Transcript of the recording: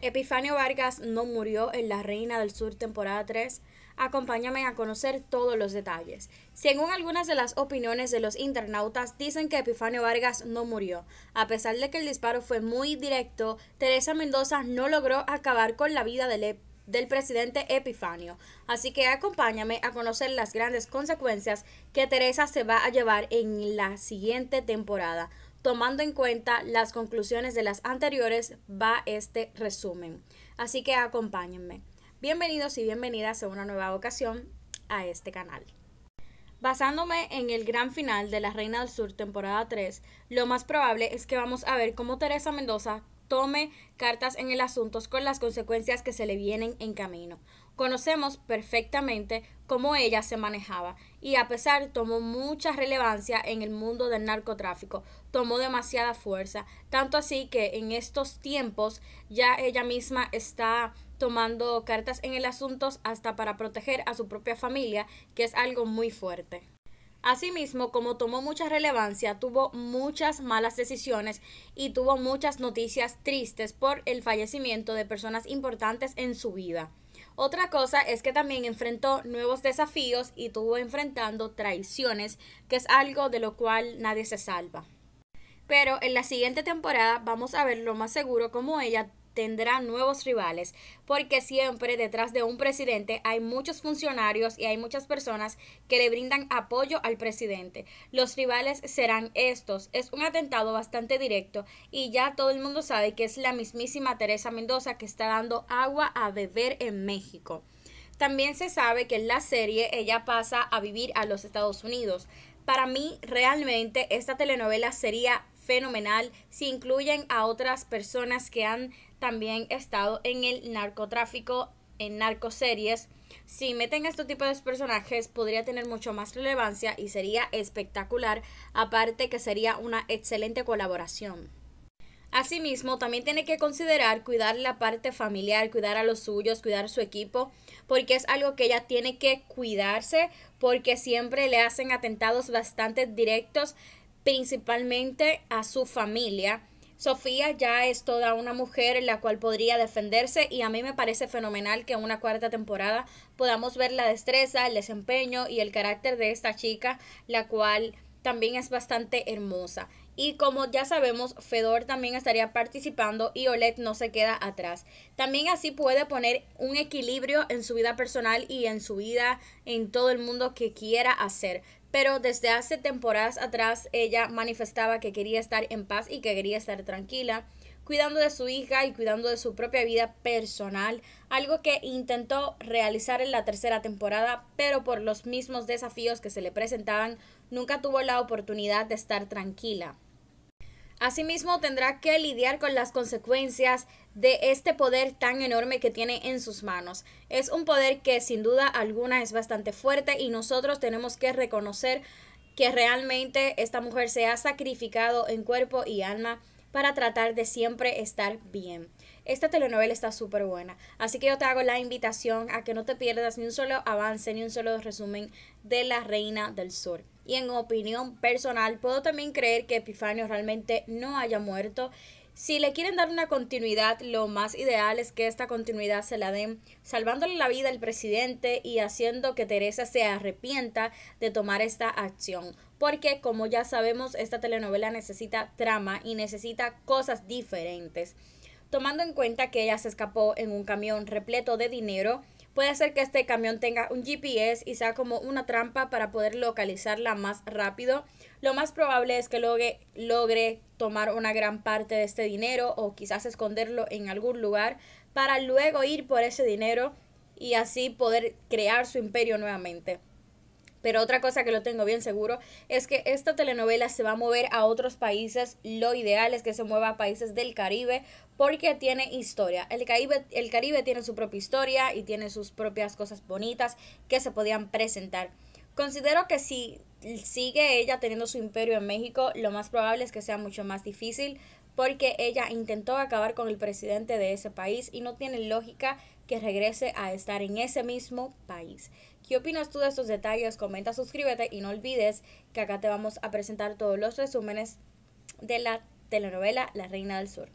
Epifanio Vargas no murió en La Reina del Sur temporada 3. Acompáñame a conocer todos los detalles. Según algunas de las opiniones de los internautas, dicen que Epifanio Vargas no murió. A pesar de que el disparo fue muy directo, Teresa Mendoza no logró acabar con la vida del e-, presidente Epifanio. Así que acompáñame a conocer las grandes consecuencias que Teresa se va a llevar en la siguiente temporada. Tomando en cuenta las conclusiones de las anteriores, va este resumen. Así que acompáñenme. Bienvenidos y bienvenidas a una nueva ocasión a este canal. Basándome en el gran final de La Reina del Sur, temporada 3, lo más probable es que vamos a ver cómo Teresa Mendoza tome cartas en el asunto con las consecuencias que se le vienen en camino. Conocemos perfectamente cómo ella se manejaba y a pesar tomó mucha relevancia en el mundo del narcotráfico, tomó demasiada fuerza, tanto así que en estos tiempos ya ella misma está tomando cartas en el asunto hasta para proteger a su propia familia, que es algo muy fuerte. Asimismo, como tomó mucha relevancia, tuvo muchas malas decisiones y tuvo muchas noticias tristes por el fallecimiento de personas importantes en su vida. Otra cosa es que también enfrentó nuevos desafíos y tuvo enfrentando traiciones, que es algo de lo cual nadie se salva. Pero en la siguiente temporada vamos a ver lo más seguro cómo ella tendrá nuevos rivales, porque siempre detrás de un presidente hay muchos funcionarios y hay muchas personas que le brindan apoyo al presidente. Los rivales serán estos. Es un atentado bastante directo y ya todo el mundo sabe que es la mismísima Teresa Mendoza que está dando agua a beber en México. También se sabe que en la serie ella pasa a vivir a los Estados Unidos. Para mí, realmente, esta telenovela sería fenomenal. Si incluyen a otras personas que han también estado en el narcotráfico, en narcoseries. Si meten a este tipo de personajes podría tener mucho más relevancia y sería espectacular, aparte que sería una excelente colaboración. Asimismo, también tiene que considerar cuidar la parte familiar, cuidar a los suyos, cuidar su equipo, porque es algo que ella tiene que cuidarse, porque siempre le hacen atentados bastante directos principalmente a su familia. Sofía ya es toda una mujer en la cual podría defenderse y a mí me parece fenomenal que en una cuarta temporada podamos ver la destreza, el desempeño y el carácter de esta chica, la cual también es bastante hermosa. Y como ya sabemos, Fedor también estaría participando y Olet no se queda atrás. También así puede poner un equilibrio en su vida personal y en su vida en todo el mundo que quiera hacer pero desde hace temporadas atrás ella manifestaba que quería estar en paz y que quería estar tranquila, cuidando de su hija y cuidando de su propia vida personal, algo que intentó realizar en la tercera temporada, pero por los mismos desafíos que se le presentaban, nunca tuvo la oportunidad de estar tranquila. Asimismo, tendrá que lidiar con las consecuencias de este poder tan enorme que tiene en sus manos. Es un poder que sin duda alguna es bastante fuerte y nosotros tenemos que reconocer que realmente esta mujer se ha sacrificado en cuerpo y alma para tratar de siempre estar bien. Esta telenovela está súper buena. Así que yo te hago la invitación a que no te pierdas ni un solo avance, ni un solo resumen de La Reina del Sur. Y en opinión personal, puedo también creer que Epifanio realmente no haya muerto. Si le quieren dar una continuidad, lo más ideal es que esta continuidad se la den salvándole la vida al presidente y haciendo que Teresa se arrepienta de tomar esta acción. Porque como ya sabemos, esta telenovela necesita trama y necesita cosas diferentes. Tomando en cuenta que ella se escapó en un camión repleto de dinero, puede ser que este camión tenga un GPS y sea como una trampa para poder localizarla más rápido. Lo más probable es que logre, logre tomar una gran parte de este dinero o quizás esconderlo en algún lugar para luego ir por ese dinero y así poder crear su imperio nuevamente. Pero otra cosa que lo tengo bien seguro es que esta telenovela se va a mover a otros países. Lo ideal es que se mueva a países del Caribe porque tiene historia. El Caribe, tiene su propia historia y tiene sus propias cosas bonitas que se podían presentar. Considero que si sigue ella teniendo su imperio en México, lo más probable es que sea mucho más difícil porque ella intentó acabar con el presidente de ese país y no tiene lógica que regrese a estar en ese mismo país. ¿Qué opinas tú de estos detalles? Comenta, suscríbete y no olvides que acá te vamos a presentar todos los resúmenes de la telenovela La Reina del Sur.